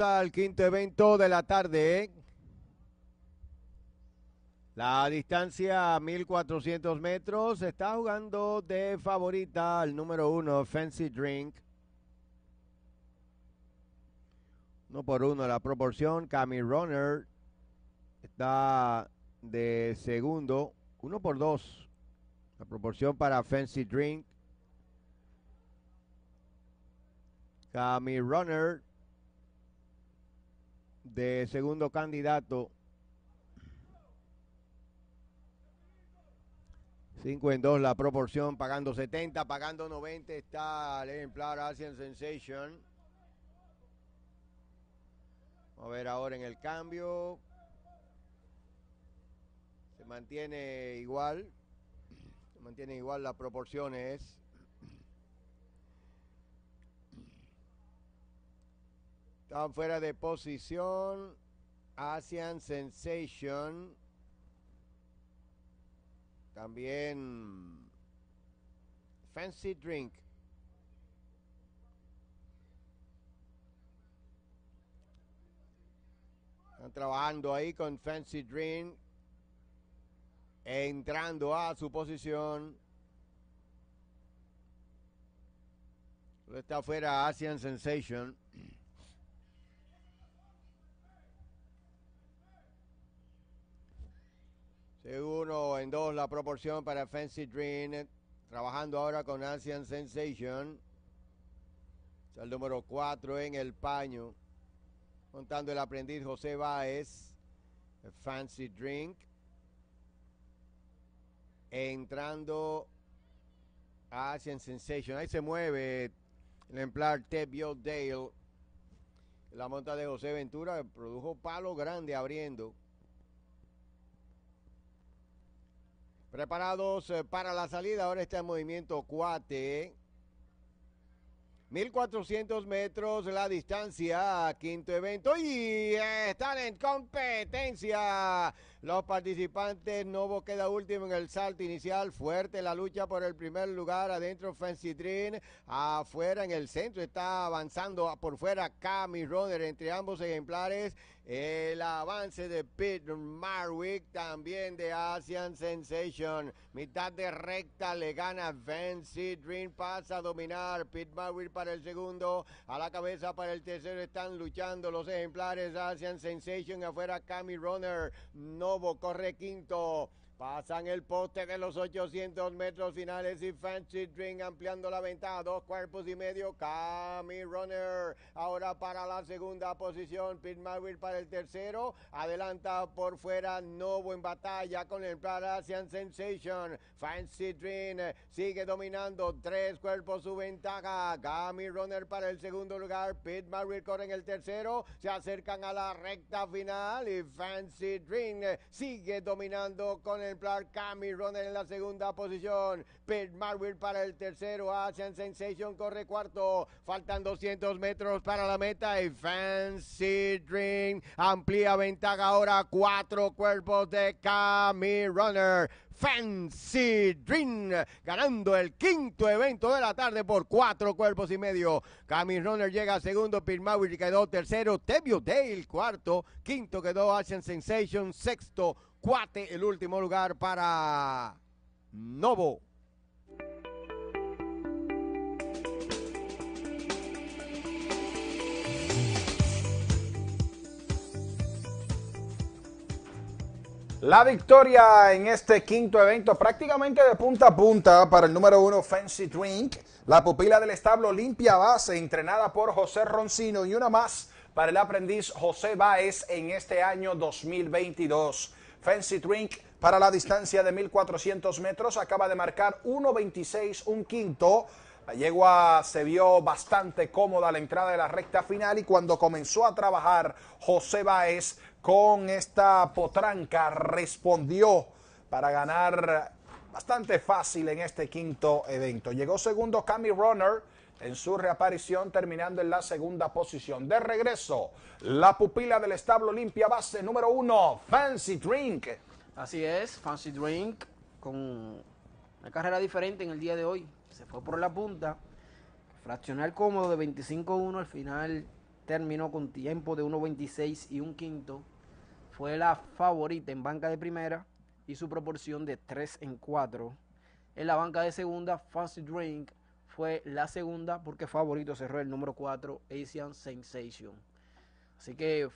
al quinto evento de la tarde. ¿eh? La distancia 1400 metros está jugando de favorita el número uno, Fancy Drink. Uno por uno la proporción. Cami Runner está de segundo. Uno por dos. La proporción para Fancy Drink. Cami Runner de segundo candidato. 5 en 2 la proporción, pagando 70, pagando 90 está el ejemplar Asian Sensation. Vamos a ver ahora en el cambio. Se mantiene igual. Se mantiene igual las proporciones. están fuera de posición. Asian Sensation. También Fancy Drink. Están trabajando ahí con Fancy Drink. Entrando a su posición. Está fuera Asian Sensation. Segundo en dos la proporción para Fancy Drink, eh, trabajando ahora con Asian Sensation. Es el número cuatro en el paño, contando el aprendiz José Báez, Fancy Drink. Entrando a Asian Sensation. Ahí se mueve el ejemplar Tebio Dale. La monta de José Ventura produjo palo grande abriendo. Preparados eh, para la salida, ahora está en movimiento Cuate 1400 metros la distancia, quinto evento. Y eh, están en competencia los participantes. Novo queda último en el salto inicial. Fuerte la lucha por el primer lugar. Adentro Fancy Dream. Afuera en el centro está avanzando por fuera Cammy Runner entre ambos ejemplares. El avance de Pete Marwick, también de Asian Sensation. Mitad de recta le gana Fancy Dream. Pasa a dominar. Pete Marwick el segundo, a la cabeza para el tercero están luchando los ejemplares Asian Sensation afuera, Cami Runner, Novo corre quinto. Pasan el poste de los 800 metros finales y Fancy Dream ampliando la ventaja dos cuerpos y medio. Cami Runner ahora para la segunda posición. Pit Marvel para el tercero. Adelanta por fuera Novo en batalla con el Parasian Sensation. Fancy Dream sigue dominando. Tres cuerpos su ventaja. Cami Runner para el segundo lugar. Pit Marvel corre en el tercero. Se acercan a la recta final y Fancy Dream sigue dominando con el Cammy Runner en la segunda posición, Pete Marwell para el tercero, Asian Sensation corre cuarto, faltan 200 metros para la meta y Fancy Dream amplía ventaja ahora, cuatro cuerpos de Cammy Runner. Fancy Dream, ganando el quinto evento de la tarde por cuatro cuerpos y medio. Camis Runner llega segundo, y quedó tercero, Tebio Dale cuarto, quinto quedó Action Sensation, sexto, Cuate el último lugar para Novo. La victoria en este quinto evento, prácticamente de punta a punta para el número uno Fancy Drink. La pupila del establo limpia base, entrenada por José Roncino, y una más para el aprendiz José Báez en este año 2022. Fancy Drink para la distancia de 1400 metros acaba de marcar 1.26, un quinto. La yegua se vio bastante cómoda a la entrada de la recta final y cuando comenzó a trabajar José Báez con esta potranca respondió para ganar bastante fácil en este quinto evento. Llegó segundo Cami Runner en su reaparición terminando en la segunda posición. De regreso, la pupila del establo limpia base número uno, Fancy Drink. Así es, Fancy Drink con una carrera diferente en el día de hoy se fue por la punta. Fraccional cómodo de 25-1, al final terminó con tiempo de 1.26 y un quinto. Fue la favorita en banca de primera y su proporción de 3 en 4. En la banca de segunda, Fast Drink fue la segunda porque favorito cerró el número 4, Asian Sensation. Así que